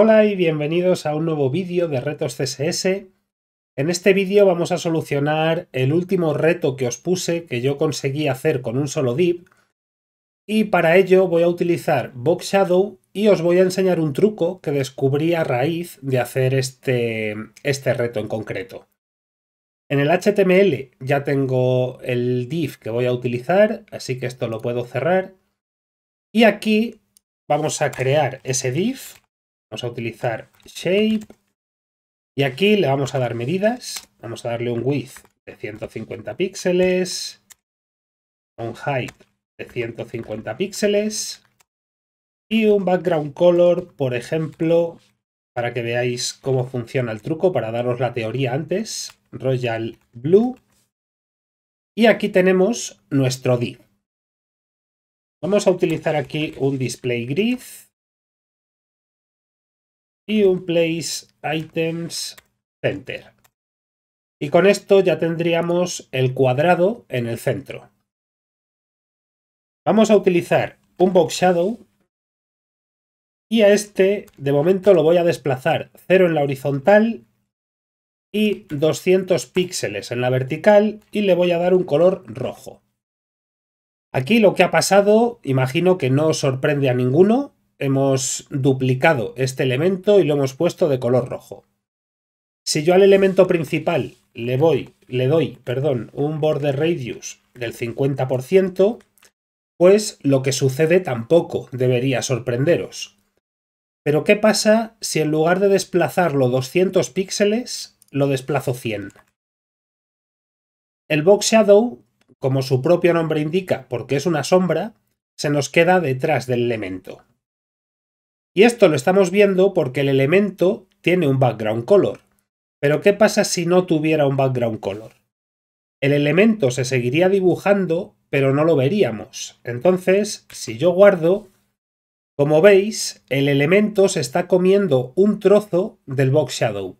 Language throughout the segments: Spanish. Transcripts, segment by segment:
Hola y bienvenidos a un nuevo vídeo de retos CSS. En este vídeo vamos a solucionar el último reto que os puse que yo conseguí hacer con un solo div y para ello voy a utilizar Box Shadow y os voy a enseñar un truco que descubrí a raíz de hacer este, este reto en concreto. En el HTML ya tengo el div que voy a utilizar, así que esto lo puedo cerrar. Y aquí vamos a crear ese div Vamos a utilizar shape y aquí le vamos a dar medidas. Vamos a darle un width de 150 píxeles, un height de 150 píxeles y un background color, por ejemplo, para que veáis cómo funciona el truco, para daros la teoría antes, Royal Blue. Y aquí tenemos nuestro div. Vamos a utilizar aquí un display grid y un place items center. Y con esto ya tendríamos el cuadrado en el centro. Vamos a utilizar un box shadow y a este de momento lo voy a desplazar 0 en la horizontal y 200 píxeles en la vertical y le voy a dar un color rojo. Aquí lo que ha pasado imagino que no sorprende a ninguno hemos duplicado este elemento y lo hemos puesto de color rojo. Si yo al elemento principal le, voy, le doy perdón, un border radius del 50%, pues lo que sucede tampoco debería sorprenderos. Pero ¿qué pasa si en lugar de desplazarlo 200 píxeles, lo desplazo 100? El box shadow, como su propio nombre indica, porque es una sombra, se nos queda detrás del elemento. Y esto lo estamos viendo porque el elemento tiene un background color. Pero ¿qué pasa si no tuviera un background color? El elemento se seguiría dibujando, pero no lo veríamos. Entonces, si yo guardo, como veis, el elemento se está comiendo un trozo del box shadow.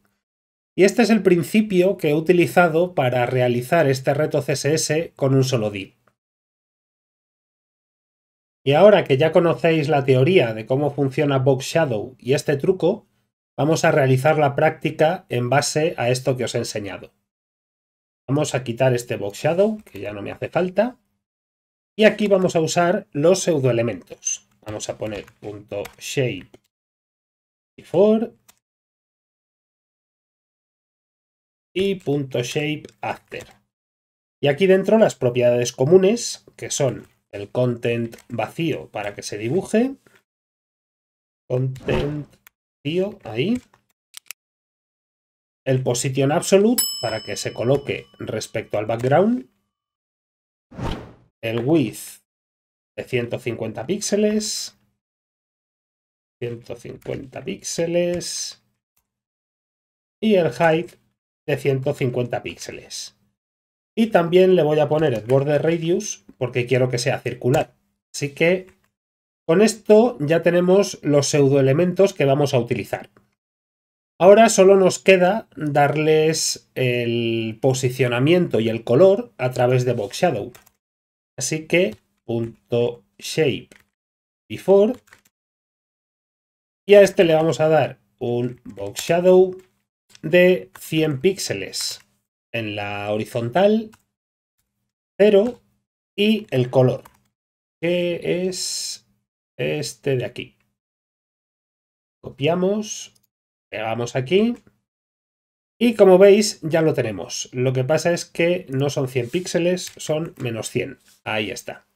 Y este es el principio que he utilizado para realizar este reto CSS con un solo div. Y ahora que ya conocéis la teoría de cómo funciona Box Shadow y este truco, vamos a realizar la práctica en base a esto que os he enseñado. Vamos a quitar este Box Shadow, que ya no me hace falta. Y aquí vamos a usar los pseudoelementos. Vamos a poner .shape before y punto .shape after. Y aquí dentro las propiedades comunes, que son el content vacío para que se dibuje. Content vacío, ahí. El position absolute para que se coloque respecto al background. El width de 150 píxeles. 150 píxeles. Y el height de 150 píxeles. Y también le voy a poner el border radius porque quiero que sea circular. Así que con esto ya tenemos los pseudo-elementos que vamos a utilizar. Ahora solo nos queda darles el posicionamiento y el color a través de Box Shadow. Así que punto shape before y a este le vamos a dar un Box Shadow de 100 píxeles en la horizontal, 0 y el color, que es este de aquí. Copiamos, pegamos aquí y como veis ya lo tenemos. Lo que pasa es que no son 100 píxeles, son menos 100. Ahí está.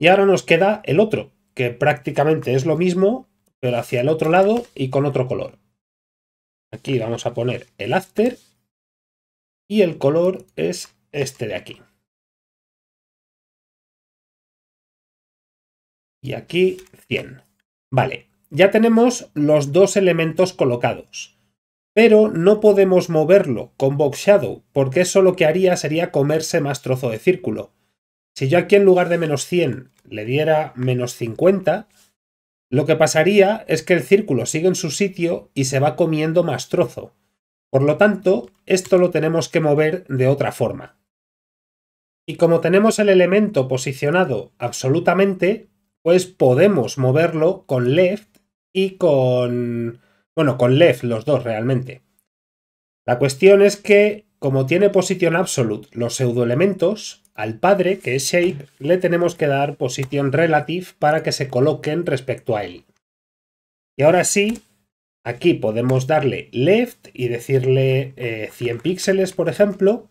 Y ahora nos queda el otro, que prácticamente es lo mismo, pero hacia el otro lado y con otro color. Aquí vamos a poner el after y el color es este de aquí. Y aquí 100. Vale, ya tenemos los dos elementos colocados. Pero no podemos moverlo con Box Shadow, porque eso lo que haría sería comerse más trozo de círculo. Si yo aquí en lugar de menos 100 le diera menos 50, lo que pasaría es que el círculo sigue en su sitio y se va comiendo más trozo. Por lo tanto, esto lo tenemos que mover de otra forma. Y como tenemos el elemento posicionado absolutamente, pues podemos moverlo con left y con... bueno, con left los dos realmente. La cuestión es que, como tiene posición absolute los pseudoelementos, al padre, que es shape, le tenemos que dar posición relative para que se coloquen respecto a él. Y ahora sí, Aquí podemos darle left y decirle 100 eh, píxeles, por ejemplo,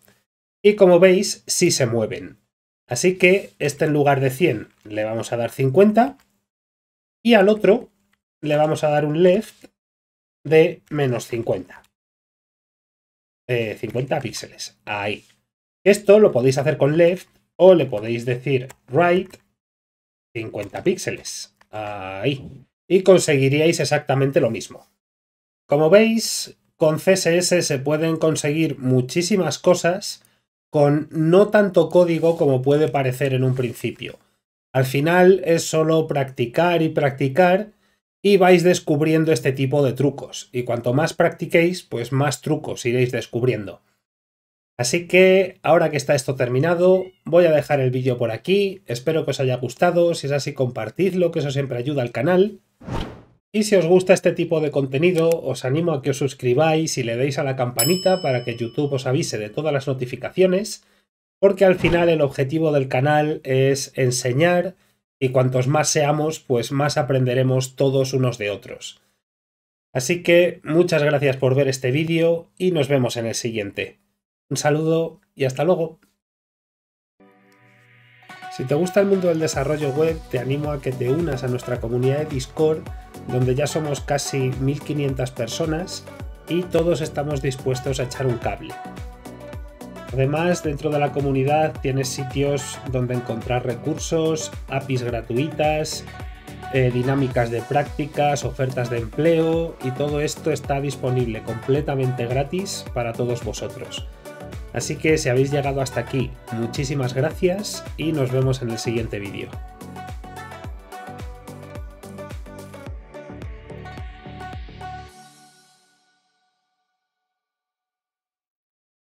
y como veis, sí se mueven. Así que este en lugar de 100 le vamos a dar 50 y al otro le vamos a dar un left de menos 50. 50 eh, píxeles. Ahí. Esto lo podéis hacer con left o le podéis decir right 50 píxeles. Ahí. Y conseguiríais exactamente lo mismo. Como veis, con CSS se pueden conseguir muchísimas cosas con no tanto código como puede parecer en un principio. Al final es solo practicar y practicar y vais descubriendo este tipo de trucos. Y cuanto más practiquéis, pues más trucos iréis descubriendo. Así que ahora que está esto terminado, voy a dejar el vídeo por aquí. Espero que os haya gustado. Si es así, compartidlo, que eso siempre ayuda al canal. Y si os gusta este tipo de contenido, os animo a que os suscribáis y le deis a la campanita para que YouTube os avise de todas las notificaciones, porque al final el objetivo del canal es enseñar y cuantos más seamos, pues más aprenderemos todos unos de otros. Así que muchas gracias por ver este vídeo y nos vemos en el siguiente. Un saludo y hasta luego. Si te gusta el mundo del desarrollo web, te animo a que te unas a nuestra comunidad de Discord donde ya somos casi 1.500 personas y todos estamos dispuestos a echar un cable. Además, dentro de la comunidad tienes sitios donde encontrar recursos, APIs gratuitas, eh, dinámicas de prácticas, ofertas de empleo y todo esto está disponible completamente gratis para todos vosotros. Así que si habéis llegado hasta aquí, muchísimas gracias y nos vemos en el siguiente vídeo.